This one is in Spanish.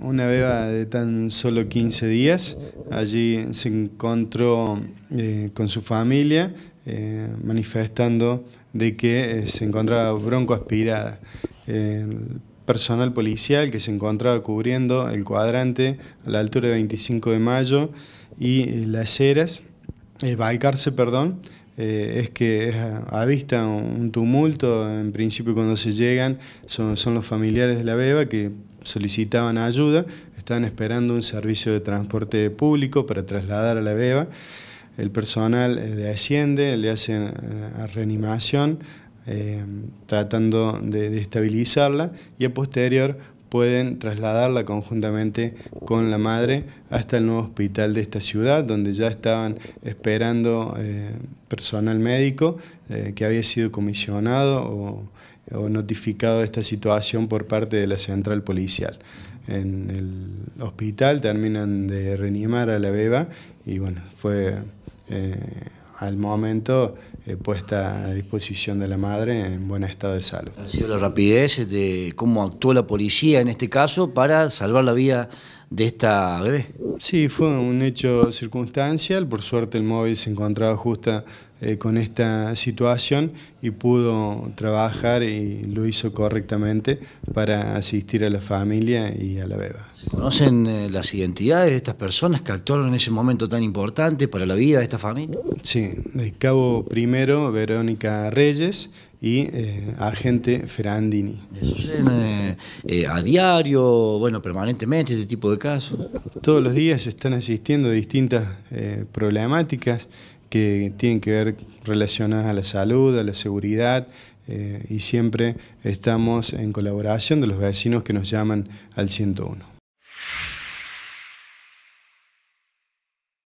una beba de tan solo 15 días. Allí se encontró eh, con su familia eh, manifestando de que eh, se encontraba broncoaspirada. aspirada personal policial que se encontraba cubriendo el cuadrante a la altura de 25 de mayo y las eras, Balcarce, perdón, es que vista un tumulto, en principio cuando se llegan son, son los familiares de la beba que solicitaban ayuda, estaban esperando un servicio de transporte público para trasladar a la beba. El personal eh, desciende, le hacen eh, reanimación, eh, tratando de, estabilizarla y a posterior pueden trasladarla conjuntamente con la madre hasta el nuevo hospital de esta ciudad, donde ya estaban esperando personal médico que había sido comisionado o o notificado de esta situación por parte de la central policial. En el hospital terminan de reanimar a la beba y bueno, fue eh, al momento eh, puesta a disposición de la madre en buen estado de salud. Ha sido la rapidez de cómo actuó la policía en este caso para salvar la vida de esta bebé. Sí, fue un hecho circunstancial. Por suerte el móvil se encontraba justo eh, con esta situación y pudo trabajar y lo hizo correctamente para asistir a la familia y a la beba. ¿Conocen eh, las identidades de estas personas que actuaron en ese momento tan importante para la vida de esta familia? Sí, el cabo primero, Verónica Reyes, y eh, agente Ferandini. Eso sucede eh, eh, a diario, bueno, permanentemente ese tipo de casos. Todos los días están asistiendo distintas problemáticas que tienen que ver relacionadas a la salud, a la seguridad, y siempre estamos en colaboración de los vecinos que nos llaman al 101.